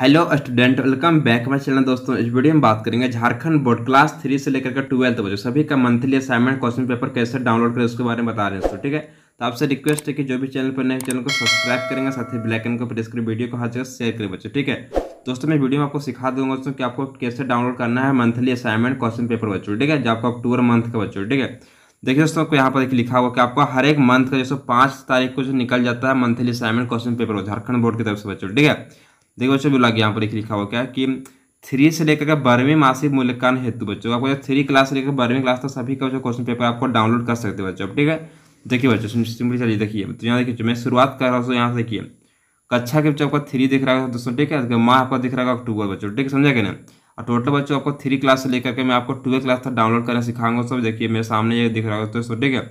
hello student welcome back my channel दोस्तों इस video में बात करेंगे झारखंड बोर्ड क्लास थ्री से लेकर के ट्वेल्थ बजे सभी का मंथली असाइनमेंट क्वेश्चन पेपर कैसे डाउनलोड करें उसके बारे में बता रहे हैं दोस्तों ठीक है तो आपसे रिक्वेस्ट है कि जो भी चैनल पर नए चैनल को सब्सक्राइब करेंगे साथ ही ब्लैकन को प्रेस करें वीडियो को हर जगह शेयर करें बच्चों ठीक है दोस्तों मैं वीडियो में आपको सिखा दूंगा दोस्तों कि आपको कैसे डाउनलोड करना है मंथली असाइनमेंट क्वेश्चन पेपर बच्चों ठीक है जो आपको अक्टूबर मंथ का बच्चों ठीक है देखिए दोस्तों आपको यहाँ पर एक लिखा हुआ कि आपको हर एक मंथ का जैसे पाँच तारीख को जो निकल जाता है monthly assignment question paper Jharkhand board की तरफ से बच्चों ठीक है देखो बच्चों बिल्कुल यहाँ पर लिखा हुआ क्या कि थ्री से लेकर के बारहवीं मासिक मूल्यांकन हेतु बच्चों आपको थ्री क्लास से लेकर बारहवीं क्लास तक सभी का जो क्वेश्चन पेपर आपको डाउनलोड कर सकते हो बच्चों ठीक है देखिए बच्चों सिंपली चलिए देखिए तो यहाँ देखिए मैं शुरुआत कर रहा हूँ यहाँ से देखिए कक्षा के बच्चों आपका थ्री दिख रहा है दोस्तों ठीक है माह आपका दिख रहा है अक्टूबर बच्चों ठीक है समझा क्या ना और टोटल बच्चों आपको थ्री क्लास से लेकर के मैं आपको टूवे क्लास तक डाउनलोड करना सिखाऊंगा सब देखिए मेरे सामने ये दिख रहा है दोस्तों ठीक है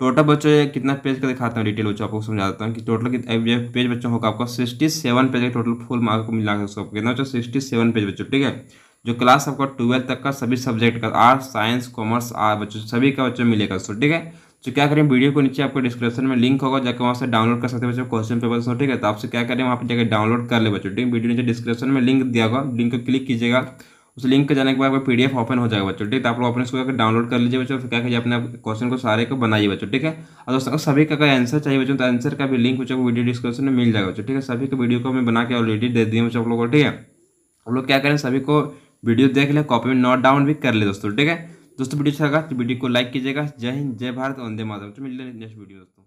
टोटल बच्चों ये कितना पेज का दिखाता हूँ डिटेल बच्चों आपको समझा देता हूँ कि टोटल पेज बच्चों होगा आपका sixty seven page total full mark को मिला उसको कितना बच्चों सिक्सटी सेवन पेज बच्चों ठीक है जो क्लास आपका ट्वेल्थ तक का सभी सब्जेक्ट का आर्ट साइंस कॉमर्स आर बच्चों सभी का बच्चों मिलेगा सो ठीक है तो क्या करें वीडियो को नीचे आपको डिस्क्रिप्शन में लिंक होगा जाकर वहाँ से डाउनलोड कर सकते हैं बच्चों क्वेश्चन पेपर सो ठीक है तो आपसे क्या करें वहाँ पर जाकर डाउनलोड कर ले बच्चों ठीक है वीडियो नीचे डिस्क्रिप्शन में लिंक दिया होगा लिंक को क्लिक कीजिएगा उस लिंक के जाने के बाद आपका पी ओपन हो जाएगा बच्चों ठीक है तो आप लोग अपने इसको डाउनलोड कर लीजिए बच्चों फिर क्या कीजिए अपने क्वेश्चन को सारे को बनाइए बच्चों ठीक है और दोस्तों सभी का आंसर चाहिए बच्चों तो आंसर का भी लिंक बच्चों को वीडियो डिस्क्रिप्शन में मिल जाएगा बच्चों ठीक है सभी के वीडियो को मैं बना के ऑलरेडी दे दिए बच्चों आप लोग को ठीक है हम लोग क्या करें सभी को वीडियो देख लें कॉपी में नोट डाउन भी कर ले दोस्तों ठीक है दोस्तों वीडियो अच्छा लगा तो वीडियो को लाइक कीजिएगा जय हिंद जय भारत वंदे माधव मिलते हैं नेक्स्ट वीडियो दोस्तों